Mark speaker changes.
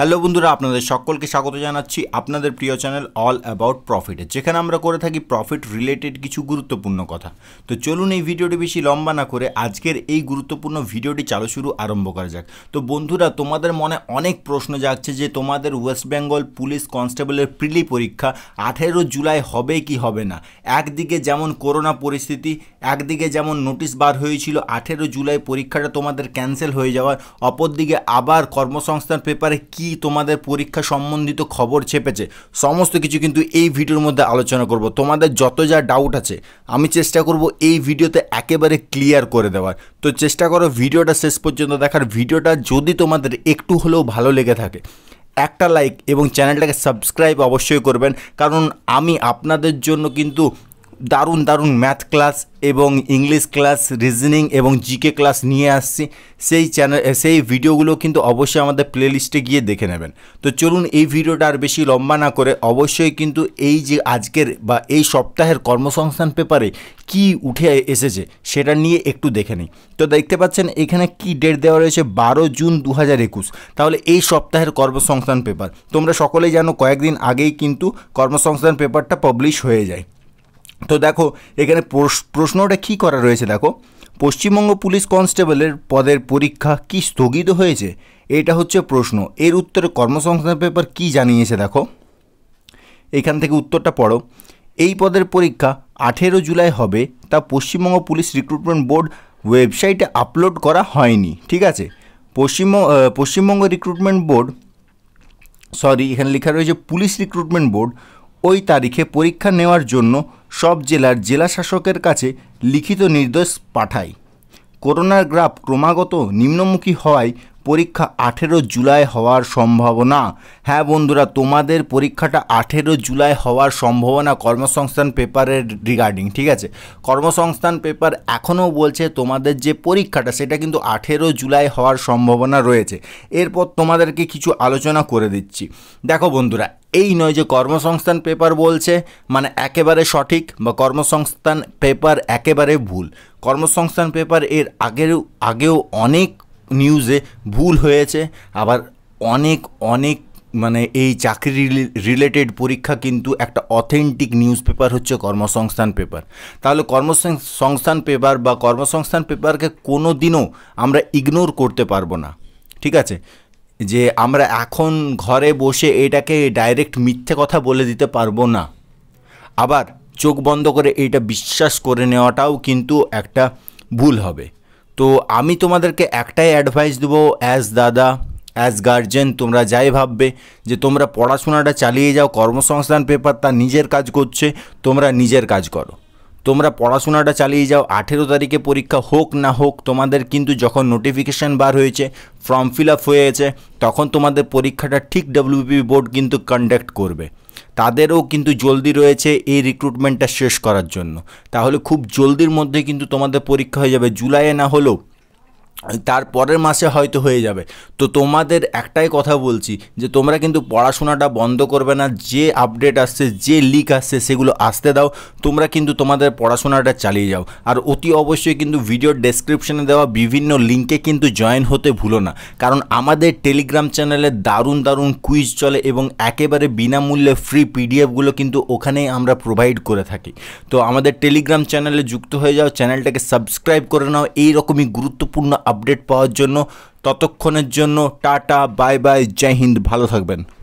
Speaker 1: hello বন্ধুরা আপনাদের সকলকে স্বাগত জানাচ্ছি আপনাদের প্রিয় চ্যানেল অল অ্যাবাউট প্রফিটে যেখানে আমরা করে থাকি প্রফিট রিলেটেড কিছু গুরুত্বপূর্ণ কথা তো চলুন এই ভিডিওটি বেশি লম্বা না করে আজকের এই গুরুত্বপূর্ণ ভিডিওটি চালু শুরু আরম্ভ করা যাক তো বন্ধুরা তোমাদের মনে অনেক প্রশ্ন জাগছে যে তোমাদের ওয়েস্ট বেঙ্গল পুলিশ কনস্টেবলের প্রিলি পরীক্ষা আঠেরো জুলাই হবে কি হবে না একদিকে যেমন করোনা পরিস্থিতি একদিকে যেমন নোটিশ বার হয়েছিল আঠেরো জুলাই পরীক্ষাটা তোমাদের ক্যান্সেল হয়ে যাওয়ার অপরদিকে আবার কর্মসংস্থান পেপারে কী কি তোমাদের পরীক্ষা সম্বন্ধিত খবর ছেপেছে সমস্ত কিছু কিন্তু এই ভিডিওর মধ্যে আলোচনা করব তোমাদের যত যা ডাউট আছে আমি চেষ্টা করব এই ভিডিওতে একেবারে ক্লিয়ার করে দেওয়ার তো চেষ্টা করো ভিডিওটা শেষ পর্যন্ত দেখার ভিডিওটা যদি তোমাদের একটু হলেও ভালো লেগে থাকে একটা লাইক এবং চ্যানেলটাকে সাবস্ক্রাইব অবশ্যই করবেন কারণ আমি আপনাদের জন্য কিন্তু দারুণ দারুণ ম্যাথ ক্লাস এবং ইংলিশ ক্লাস রিজনিং এবং জিকে ক্লাস নিয়ে আসছি সেই চ্যানেল সেই ভিডিওগুলো কিন্তু অবশ্যই আমাদের প্লেলিস্টে গিয়ে দেখে নেবেন তো চলুন এই ভিডিওটা আর বেশি লম্বা না করে অবশ্যই কিন্তু এই যে আজকের বা এই সপ্তাহের কর্মসংস্থান পেপারে কি উঠে এসেছে সেটা নিয়ে একটু দেখে নিই তো দেখতে পাচ্ছেন এখানে কি ডেট দেওয়া রয়েছে বারো জুন দু তাহলে এই সপ্তাহের কর্মসংস্থান পেপার তোমরা সকলেই জানো কয়েকদিন আগেই কিন্তু কর্মসংস্থান পেপারটা পাবলিশ হয়ে যায় তো দেখো এখানে প্রশ্নটা কি করা রয়েছে দেখো পশ্চিমবঙ্গ পুলিশ কনস্টেবলের পদের পরীক্ষা কি স্থগিত হয়েছে এটা হচ্ছে প্রশ্ন এর উত্তরে কর্মসংস্থান পেপার কি জানিয়েছে দেখো এখান থেকে উত্তরটা পড়ো এই পদের পরীক্ষা আঠেরো জুলাই হবে তা পশ্চিমবঙ্গ পুলিশ রিক্রুটমেন্ট বোর্ড ওয়েবসাইটে আপলোড করা হয়নি ঠিক আছে Paschimbanga Paschimbanga recruitment board sorry এখানে লেখা রয়েছে পুলিশ রিক্রুটমেন্ট বোর্ড ওই তারিখে পরীক্ষা নেওয়ার জন্য সব জেলার জেলা শাসকের কাছে লিখিত নির্দেশ পাঠায় করোনার গ্রাফ ক্রমাগত নিম্নমুখী হওয়ায় পরীক্ষা আঠেরো জুলাই হওয়ার সম্ভাবনা হ্যাঁ বন্ধুরা তোমাদের পরীক্ষাটা আঠেরো জুলাই হওয়ার সম্ভাবনা কর্মসংস্থান পেপারের রিগার্ডিং ঠিক আছে কর্মসংস্থান পেপার এখনও বলছে তোমাদের যে পরীক্ষাটা সেটা কিন্তু আঠেরো জুলাই হওয়ার সম্ভাবনা রয়েছে এরপর তোমাদেরকে কিছু আলোচনা করে দিচ্ছি দেখো বন্ধুরা এই নয় যে কর্মসংস্থান পেপার বলছে মানে একেবারে সঠিক বা কর্মসংস্থান পেপার একেবারে ভুল কর্মসংস্থান পেপার এর আগেও আগেও অনেক নিউজে ভুল হয়েছে আবার অনেক অনেক মানে এই চাকরি রিলেটেড পরীক্ষা কিন্তু একটা অথেন্টিক নিউজ পেপার হচ্ছে কর্মসংস্থান পেপার তাহলে কর্মসংস্থান পেপার বা কর্মসংস্থান পেপারকে কোনো দিনও আমরা ইগনোর করতে পারবো না ঠিক আছে যে আমরা এখন ঘরে বসে এটাকে ডাইরেক্ট মিথ্যে কথা বলে দিতে পারবো না আবার চোখ বন্ধ করে এটা বিশ্বাস করে নেওয়াটাও কিন্তু একটা ভুল হবে তো আমি তোমাদেরকে একটাই অ্যাডভাইস দেবো অ্যাজ দাদা অ্যাজ গার্জেন তোমরা যাই ভাববে যে তোমরা পড়াশোনাটা চালিয়ে যাও কর্মসংস্থান পেপার তা নিজের কাজ করছে তোমরা নিজের কাজ করো তোমরা পড়াশোনাটা চালিয়ে যাও আঠেরো তারিখে পরীক্ষা হোক না হোক তোমাদের কিন্তু যখন নোটিফিকেশান বার হয়েছে ফর্ম ফিল আপ হয়ে গেছে তখন তোমাদের পরীক্ষাটা ঠিক ডাব্লিউপি বোর্ড কিন্তু কন্ডাক্ট করবে তাদেরও কিন্তু জলদি রয়েছে এই রিক্রুটমেন্টটা শেষ করার জন্য তাহলে খুব জলদির মধ্যে কিন্তু তোমাদের পরীক্ষা হয়ে যাবে জুলাইয়ে না হলেও তার পরের মাসে হয়তো হয়ে যাবে তো তোমাদের একটাই কথা বলছি যে তোমরা কিন্তু পড়াশোনাটা বন্ধ করবে না যে আপডেট আসছে যে লিক আসছে সেগুলো আসতে দাও তোমরা কিন্তু তোমাদের পড়াশোনাটা চালিয়ে যাও আর অতি অবশ্যই কিন্তু ভিডিও ডেসক্রিপশানে দেওয়া বিভিন্ন লিঙ্কে কিন্তু জয়েন হতে ভুলো না কারণ আমাদের টেলিগ্রাম চ্যানেলে দারুণ দারুণ কুইজ চলে এবং একেবারে বিনামূল্যে ফ্রি পিডিএফগুলো কিন্তু ওখানেই আমরা প্রোভাইড করে থাকি তো আমাদের টেলিগ্রাম চ্যানেলে যুক্ত হয়ে যাও চ্যানেলটাকে সাবস্ক্রাইব করে নাও এইরকমই গুরুত্বপূর্ণ আপডেট পাওয়ার জন্য ততক্ষণের জন্য tata bye bye Jai Hind ভালো থাকবেন